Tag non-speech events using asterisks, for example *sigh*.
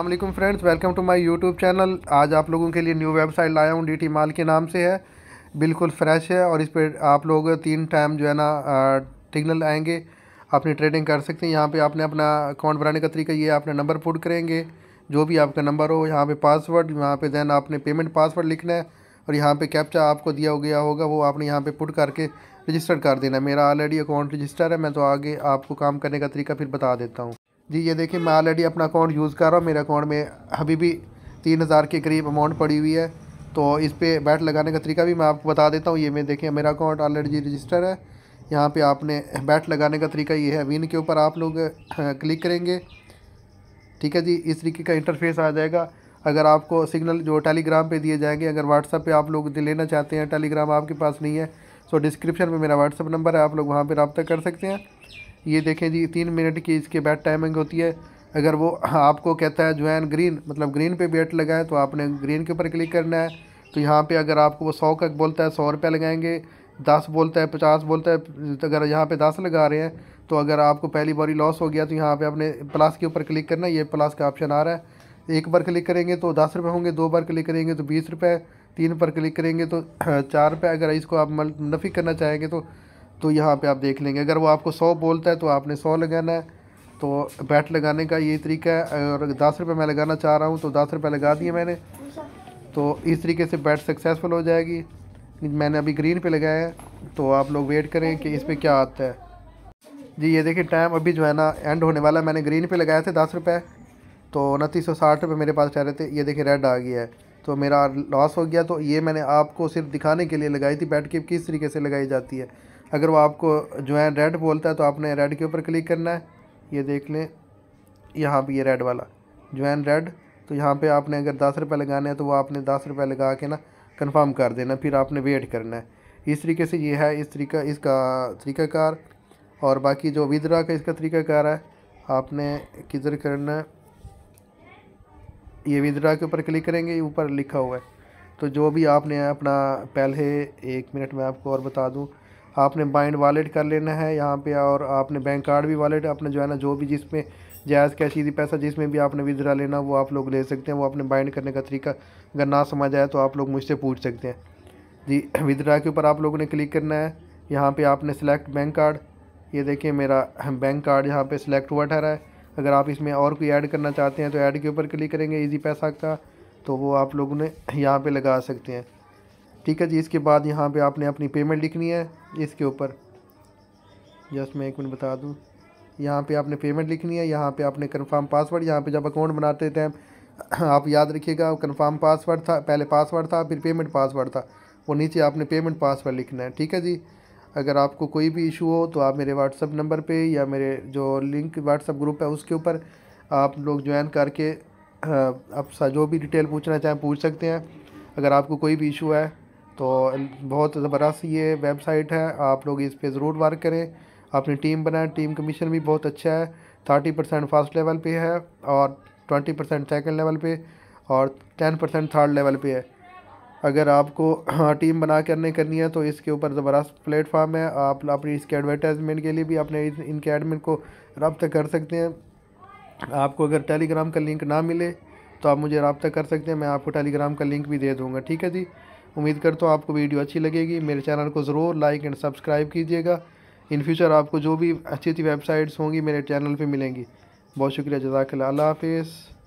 अल्लाम friends welcome to my YouTube channel आज आप लोगों के लिए न्यू वेबसाइट लाया हूँ डी माल के नाम से है बिल्कुल फ्रेश है और इस पर आप लोग तीन टाइम जो है ना सिग्नल आएंगे अपनी ट्रेडिंग कर सकते हैं यहाँ पे आपने अपना अकाउंट बनाने का तरीका ये आपने नंबर पुट करेंगे जो भी आपका नंबर हो यहाँ पे पासवर्ड यहाँ पे देन आपने पेमेंट पासवर्ड लिखना है और यहाँ पे कैप्चा आपको दिया हो गया होगा वो आपने यहाँ पे पुट करके रजिस्टर कर देना मेरा ऑलरेडी अकाउंट रजिस्टर है मैं तो आगे आपको काम करने का तरीका फिर बता देता हूँ जी ये देखिए मैं ऑलरेडी अपना अकाउंट यूज़ कर रहा हूँ मेरे अकाउंट में अभी भी तीन हज़ार के करीब अमाउंट पड़ी हुई है तो इस पर बैट लगाने का तरीका भी मैं आपको बता देता हूँ ये मैं देखिए मेरा अकाउंट ऑलरेडी रजिस्टर है यहाँ पे आपने बैट लगाने का तरीका ये है विन के ऊपर आप लोग क्लिक करेंगे ठीक है जी इस तरीके का इंटरफेस आ जाएगा अगर आपको सिग्नल जो टेलीग्राम पे दिए जाएंगे अगर व्हाट्सअप पे आप लोग लेना चाहते हैं टेलीग्राम आपके पास नहीं है सो तो डिस्क्रिप्शन में मेरा व्हाट्सअप नंबर है आप लोग वहाँ पर रबता कर सकते हैं ये देखें जी तीन मिनट की इसके बैट टाइमिंग होती है अगर वो हाँ, आपको कहता है ज्वाइन ग्रीन मतलब ग्रीन पे बैट लगाएं तो आपने ग्रीन के ऊपर क्लिक करना है तो यहाँ पे अगर आपको वो सौ का बोलता है सौ रुपया लगाएंगे दस बोलता है पचास बोलता है तो अगर यहाँ पे दस लगा रहे हैं तो अगर आपको पहली बारी लॉस हो गया तो यहाँ पे आपने प्लस के ऊपर क्लिक करना है ये प्लस का ऑप्शन आ रहा है एक बार क्लिक करेंगे तो दस रुपये होंगे दो बार क्लिक करेंगे तो बीस रुपये तीन पर क्लिक करेंगे तो हाँ, चार रुपये अगर इसको आप मुनफी करना चाहेंगे तो तो यहाँ पे आप देख लेंगे अगर वो आपको सौ बोलता है तो आपने सौ लगाना है तो बैट लगाने का ये तरीका है और दस रुपये मैं लगाना चाह रहा हूँ तो दस रुपये लगा दिए मैंने तो इस तरीके से बैट सक्सेसफुल हो जाएगी मैंने अभी ग्रीन पे लगाया है तो आप लोग वेट करें कि इस पर क्या आता है जी ये देखिए टाइम अभी जो है ना एंड होने वाला है मैंने ग्रीन पे लगाए थे दस रुपये तो उनतीस सौ साठ रुपये मेरे पास रहे थे ये देखिए रेड आ गया है तो मेरा लॉस हो गया तो ये मैंने आपको सिर्फ दिखाने के लिए लगाई थी बैट किप किस तरीके से लगाई जाती है अगर वो आपको जो है रेड बोलता है तो आपने रेड के ऊपर क्लिक करना है ये देख लें यहाँ पर ये रेड वाला जो है रेड तो यहाँ पे आपने अगर दस रुपये लगाने हैं तो वो आपने दस रुपये लगा के ना कंफर्म कर देना फिर आपने वेट करना है इस तरीके से ये है इस तरीका इसका तरीकाकार और बाकी जो विदरा का इसका तरीकाकार है आपने किधर करना है ये विदरा के ऊपर क्लिक करेंगे ऊपर लिखा हुआ है तो जो भी आपने अपना पहले एक मिनट में आपको और बता दूँ आपने बाइंड वॉलेट कर लेना है यहाँ पे और आपने बैंक कार्ड भी वॉलेट अपने जो है ना जो भी जिसमें जायज़ कैश ईजी पैसा जिसमें भी आपने विदड्रा लेना वो आप लोग ले सकते हैं वो अपने बाइंड करने का तरीका अगर ना समझ आए तो आप लोग मुझसे पूछ सकते हैं जी विदड्रा के ऊपर आप लोगों ने क्लिक करना है यहाँ पर आपने सेलेक्ट बैंक कार्ड ये देखिए मेरा बैंक कार्ड यहाँ पर सिलेक्ट हुआ ठहरा है अगर आप इसमें और कोई ऐड करना चाहते हैं तो ऐड के ऊपर क्लिक करेंगे ईजी पैसा का तो वो आप लोगों ने यहाँ पर लगा सकते हैं ठीक है जी इसके बाद यहाँ पे आपने अपनी पेमेंट लिखनी है इसके ऊपर जस्ट मैं एक मिनट बता दूँ यहाँ पे आपने पेमेंट लिखनी है यहाँ पे आपने कंफर्म पासवर्ड यहाँ पे जब अकाउंट बनाते थे *clears throat* आप याद रखिएगा कंफर्म पासवर्ड था पहले पासवर्ड था फिर पेमेंट पासवर्ड था और नीचे आपने पेमेंट पासवर्ड लिखना है ठीक है जी अगर आपको कोई भी इशू हो तो आप मेरे व्हाट्सअप नंबर पे या मेरे जो लिंक व्हाट्सअप ग्रुप है उसके ऊपर आप लोग ज्वाइन करके *clears throat* आप जो भी डिटेल पूछना चाहें पूछ सकते हैं अगर आपको कोई भी इशू है तो बहुत ज़बरदस्त ये वेबसाइट है आप लोग इस पर ज़रूर वर्क करें अपनी टीम बनाएं टीम कमीशन भी बहुत अच्छा है थर्टी परसेंट फर्स्ट लेवल पे है और ट्वेंटी परसेंट सेकेंड लेवल पे और टेन परसेंट थर्ड लेवल पे है अगर आपको *clears throat* टीम बना करने करनी है तो इसके ऊपर ज़बरदस्त प्लेटफार्म है आप अपनी इसके एडवर्टाइजमेंट के लिए भी अपने इनके एडमिन को रब्त कर सकते हैं आपको अगर टेलीग्राम का लिंक ना मिले तो आप मुझे रब्ता कर सकते हैं मैं आपको टेलीग्राम का लिंक भी दे दूँगा ठीक है जी उम्मीद करता हूँ आपको वीडियो अच्छी लगेगी मेरे चैनल को ज़रूर लाइक एंड सब्सक्राइब कीजिएगा इन फ्यूचर आपको जो भी अच्छी अच्छी वेबसाइट्स होंगी मेरे चैनल पर मिलेंगी बहुत शुक्रिया जजाकल्ला हाफिज़